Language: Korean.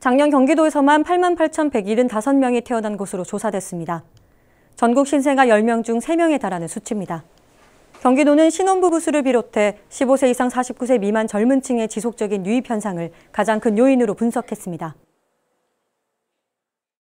작년 경기도에서만 88,175명이 태어난 것으로 조사됐습니다. 전국 신생아 10명 중 3명에 달하는 수치입니다. 경기도는 신혼부부 수를 비롯해 15세 이상 49세 미만 젊은 층의 지속적인 유입 현상을 가장 큰 요인으로 분석했습니다.